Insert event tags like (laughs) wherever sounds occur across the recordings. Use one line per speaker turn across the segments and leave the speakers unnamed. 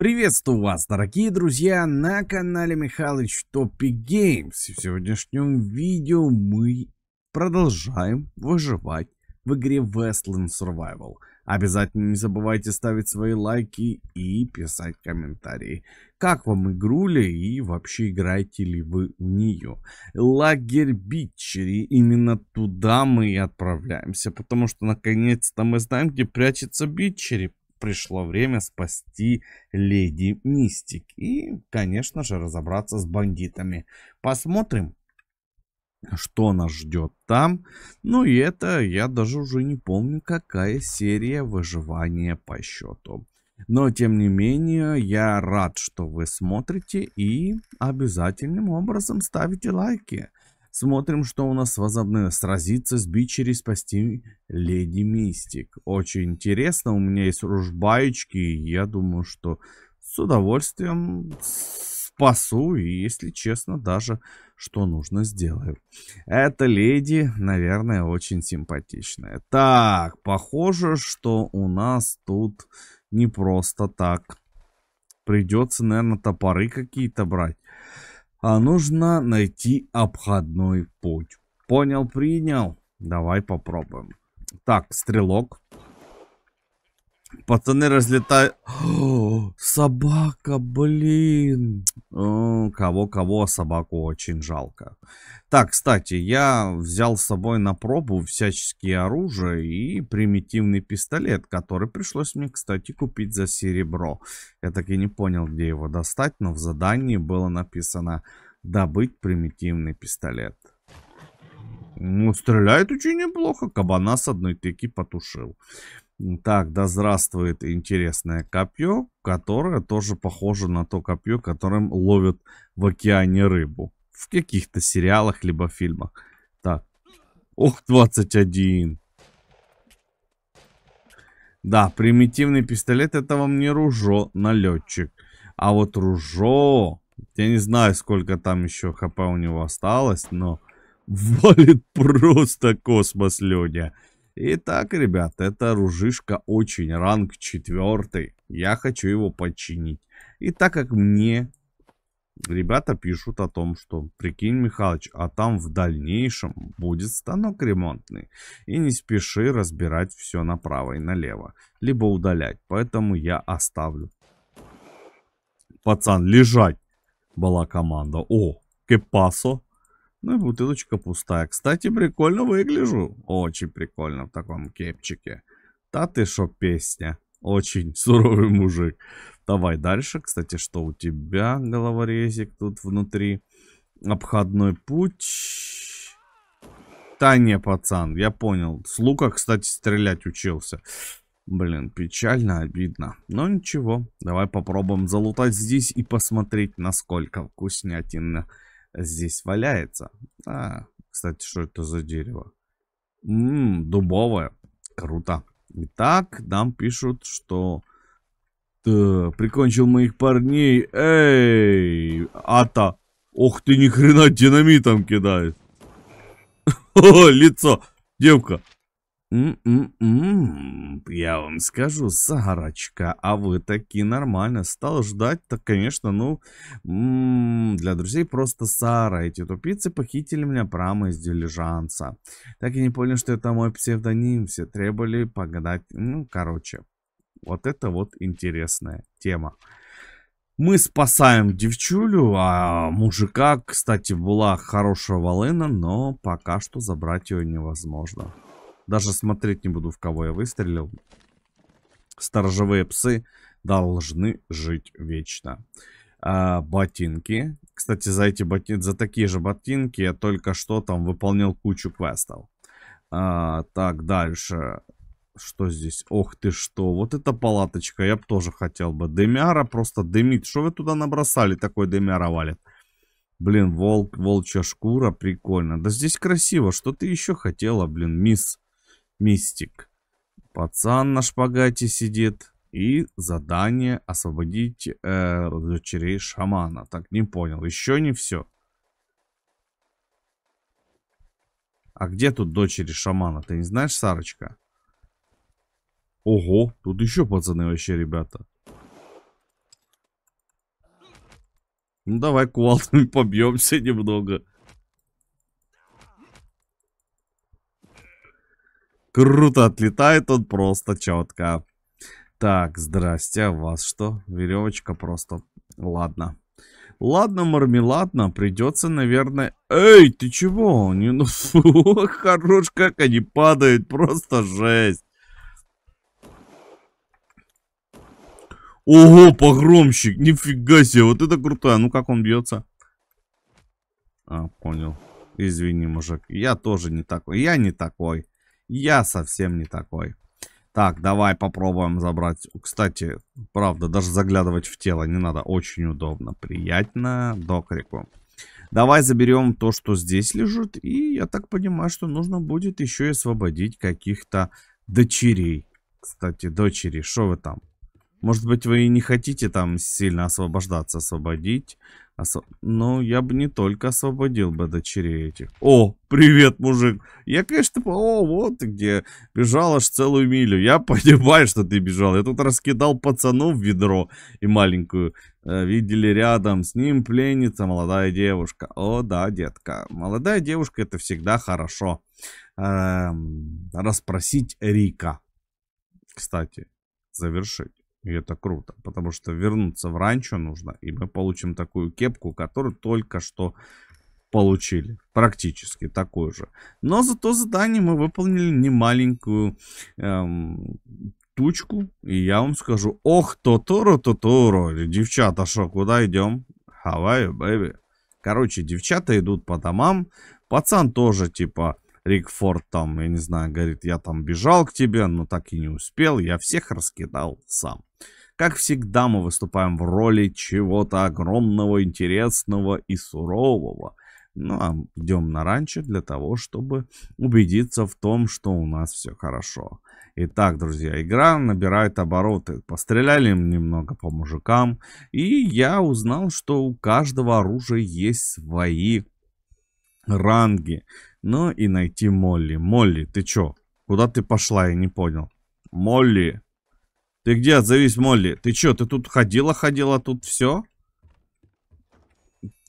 Приветствую вас, дорогие друзья, на канале Михалыч Топик Геймс. В сегодняшнем видео мы продолжаем выживать в игре Westland Survival. Обязательно не забывайте ставить свои лайки и писать комментарии. Как вам игруля и вообще играете ли вы в нее? Лагерь Битчери, именно туда мы и отправляемся, потому что наконец-то мы знаем, где прячется Битчери пришло время спасти леди Мистик и, конечно же, разобраться с бандитами. Посмотрим, что нас ждет там. Ну и это я даже уже не помню, какая серия выживания по счету. Но, тем не менее, я рад, что вы смотрите и обязательным образом ставите лайки. Смотрим, что у нас возобновлено. Сразиться с Бичери, спасти Леди Мистик. Очень интересно. У меня есть ружбаечки. Я думаю, что с удовольствием спасу. И, если честно, даже что нужно сделаю. Эта леди, наверное, очень симпатичная. Так, похоже, что у нас тут не просто так. Придется, наверное, топоры какие-то брать а нужно найти обходной путь. Понял, принял. Давай попробуем. Так, стрелок. Пацаны разлетают. (gasps) собака, блин. Кого-кого, собаку очень жалко. Так, кстати, я взял с собой на пробу всяческие оружия и примитивный пистолет, который пришлось мне, кстати, купить за серебро. Я так и не понял, где его достать, но в задании было написано «Добыть примитивный пистолет». Ну, стреляет очень неплохо. Кабана с одной тыки потушил. Так, да здравствует интересное копье, которое тоже похоже на то копье, которым ловят в океане рыбу. В каких-то сериалах, либо фильмах. Так. Ух, 21. Да, примитивный пистолет это вам не ружо, налетчик. А вот ружо... Я не знаю, сколько там еще хп у него осталось, но... (laughs) Валит просто космос, Леня. Итак, ребят, это оружишка очень ранг 4. Я хочу его починить. И так как мне ребята пишут о том, что прикинь, Михалыч, а там в дальнейшем будет станок ремонтный. И не спеши разбирать все направо и налево. Либо удалять. Поэтому я оставлю. Пацан, лежать была команда. О, кепасо. Ну и бутылочка пустая. Кстати, прикольно выгляжу. Очень прикольно в таком кепчике. Та ты шо песня. Очень (laughs) суровый мужик. Давай дальше. Кстати, что у тебя головорезик тут внутри? Обходной путь. Та не, пацан, я понял. С лука, кстати, стрелять учился. Блин, печально, обидно. Но ничего, давай попробуем залутать здесь и посмотреть, насколько вкуснятина здесь валяется. А, кстати, что это за дерево? Ммм, дубовое. Круто. Итак, нам пишут, что... Ты прикончил моих парней. Эй, Ата. Ох ты, ни хрена динамитом кидаешь. О, (laughs) лицо. Девка, М-м-м, я вам скажу, Сарочка, а вы такие нормально. Стал ждать, так, конечно, ну, м-м, для друзей просто Сара. Эти тупицы похитили меня прямо из дилижанса. Так и не понял, что это мой псевдоним. Все требовали погадать. Ну, короче, вот это вот интересная тема. Мы спасаем девчулю, а мужика, кстати, была хорошая волына, но пока что забрать ее невозможно. Даже смотреть не буду, в кого я выстрелил. Сторожевые псы должны жить вечно. А, ботинки. Кстати, за эти ботинки, за такие же ботинки я только что там выполнил кучу квестов. А, так, дальше. Что здесь? Ох ты что, вот эта палаточка, я бы тоже хотел бы. Дымяра просто дымит. Что вы туда набросали? Такой дымяра валит. Блин, волк, волчья шкура, прикольно. Да здесь красиво, что ты еще хотела, блин, мисс? мистик. Пацан на шпагате сидит. И задание освободить э, дочерей шамана. Так, не понял. Еще не все. А где тут дочери шамана? Ты не знаешь, Сарочка? Ого, тут еще пацаны вообще, ребята. Ну давай кувалдами (laughs) побьемся немного. Круто отлетает он просто четко. Так, здрасте, а вас что? Веревочка просто. Ладно. Ладно, мармеладно, придется, наверное... Эй, ты чего? Не... Ну, фу, (laughs) хорош, как они падают, просто жесть. Ого, погромщик, нифига себе, вот это крутая. Ну, как он бьется? А, понял. Извини, мужик, я тоже не такой, я не такой. Я совсем не такой. Так, давай попробуем забрать. Кстати, правда, даже заглядывать в тело не надо. Очень удобно. Приятно. Докрику. Давай заберем то, что здесь лежит. И я так понимаю, что нужно будет еще и освободить каких-то дочерей. Кстати, дочери, что вы там? Может быть, вы и не хотите там сильно освобождаться, освободить. Осо... Ну, я бы не только освободил бы дочерей этих. О, привет, мужик. Я, конечно, по о, вот ты где. Бежал аж целую милю. Я (laughs) понимаю, что ты бежал. Я тут раскидал пацану в ведро и маленькую. Э, видели рядом с ним пленница, молодая девушка. О, да, детка. Молодая девушка, это всегда хорошо. Э, расспросить Рика. Кстати, завершить. И это круто, потому что вернуться в ранчо нужно, и мы получим такую кепку, которую только что получили. Практически такую же. Но зато задание мы выполнили немаленькую эм, тучку. И я вам скажу, ох, тоторо, тоторо. Девчата, шо, куда идем? Хавай, бэби. Короче, девчата идут по домам. Пацан тоже, типа, Рикфорд там, я не знаю, говорит, я там бежал к тебе, но так и не успел, я всех раскидал сам. Как всегда, мы выступаем в роли чего-то огромного, интересного и сурового. Ну, а идем на ранчо для того, чтобы убедиться в том, что у нас все хорошо. Итак, друзья, игра набирает обороты. Постреляли немного по мужикам. И я узнал, что у каждого оружия есть свои Ранги. Ну и найти Молли. Молли, ты чё? Куда ты пошла, я не понял. Молли. Ты где? Отзовись, Молли. Ты чё, ты тут ходила-ходила, тут все?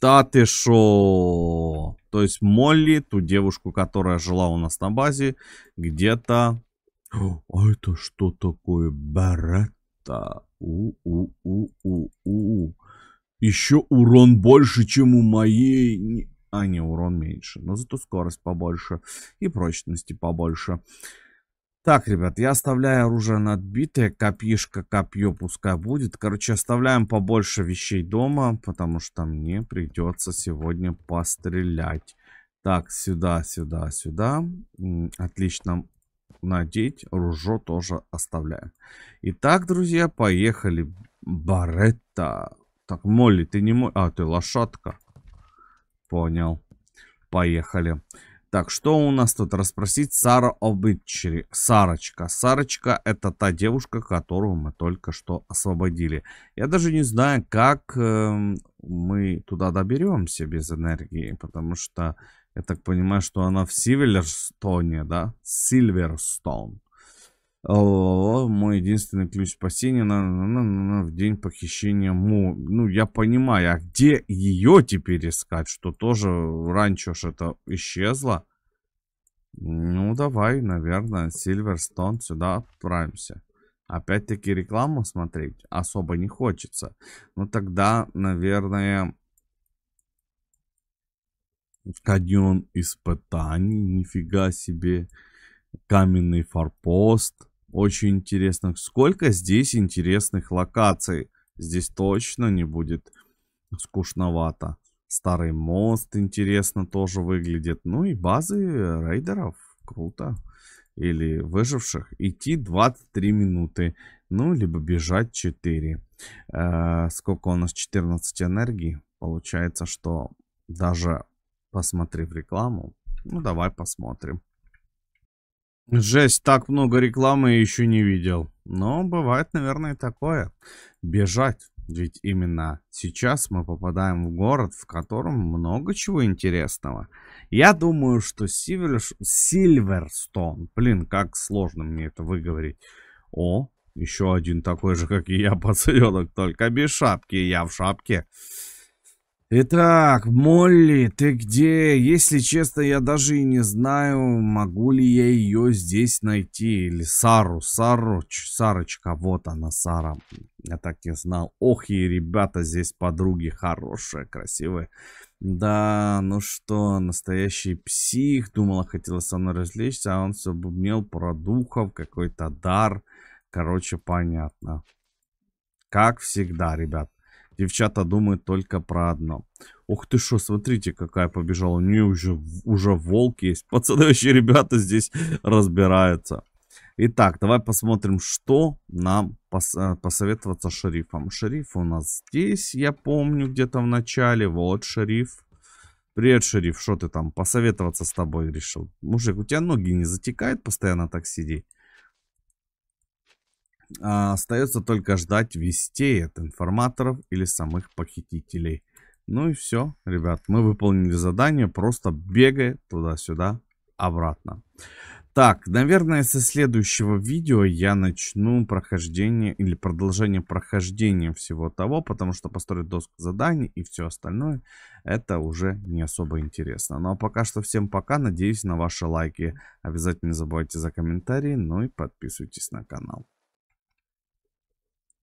Да ты шо? То есть Молли, ту девушку, которая жила у нас на базе, где-то... А это что такое? Беретта. У-у-у-у-у. Еще урон больше, чем у моей а не урон меньше. Но зато скорость побольше и прочности побольше. Так, ребят, я оставляю оружие надбитое, копишка, копье пускай будет. Короче, оставляем побольше вещей дома, потому что мне придется сегодня пострелять. Так, сюда, сюда, сюда. Отлично надеть. Ружо тоже оставляем. Итак, друзья, поехали. Баретта. Так, Молли, ты не мой... А, ты лошадка. Понял. Поехали. Так, что у нас тут? Расспросить Сара об Сарочка. Сарочка это та девушка, которую мы только что освободили. Я даже не знаю, как э, мы туда доберемся без энергии, потому что я так понимаю, что она в Сильверстоне, да? Сильверстон. Л-л-л, мой единственный ключ спасения на, на, на, на, в день похищения Му. Ну, я понимаю, а где ее теперь искать? Что тоже раньше уж это исчезло? Ну, давай, наверное, Сильверстон сюда отправимся. Опять-таки рекламу смотреть особо не хочется. Ну, тогда, наверное, каньон испытаний, нифига себе. Каменный форпост. Очень интересных, сколько здесь интересных локаций. Здесь точно не будет скучновато. Старый мост интересно тоже выглядит. Ну и базы рейдеров. Круто. Или выживших. Идти 23 минуты. Ну, либо бежать 4. Э, сколько у нас? 14 энергии. Получается, что даже посмотрев рекламу. Ну, давай посмотрим. Жесть, так много рекламы я еще не видел. Но бывает, наверное, такое. Бежать. Ведь именно сейчас мы попадаем в город, в котором много чего интересного. Я думаю, что Сильвер... Сильверстон, блин, как сложно мне это выговорить. О, еще один такой же, как и я, (laughs) пацаненок, только без шапки, я в шапке. «Итак, Молли, ты где? Если честно, я даже и не знаю, могу ли я ее здесь найти. Или Сару, Сару, Сарочка, вот она, Сара. Я так и знал. Ох, и ребята здесь подруги хорошие, красивые. Да, ну что, настоящий псих. Думала, хотела со мной развлечься, а он все бубнел про духов, какой-то дар. Короче, понятно. Как всегда, ребят. Девчата думают только про одно. Ох ты что, смотрите, какая побежала. У нее уже, уже волк есть. Пацаны, (laughs) вообще ребята здесь разбираются. Итак, давай посмотрим, что нам пос э, посоветоваться шерифом. Шериф у нас здесь, я помню, где-то в начале. Вот шериф. Привет, шериф, что ты там? Посоветоваться с тобой решил. Мужик, у тебя ноги не затекают постоянно так сидеть? А, остается только ждать вестей от информаторов или самых похитителей. Ну и все, ребят, мы выполнили задание, просто бегая туда-сюда, обратно. Так, наверное, со следующего видео я начну прохождение или продолжение прохождения всего того, потому что построить доску заданий и все остальное, это уже не особо интересно. Ну а пока что всем пока, надеюсь на ваши лайки. Обязательно забывайте за комментарии, ну и подписывайтесь на канал.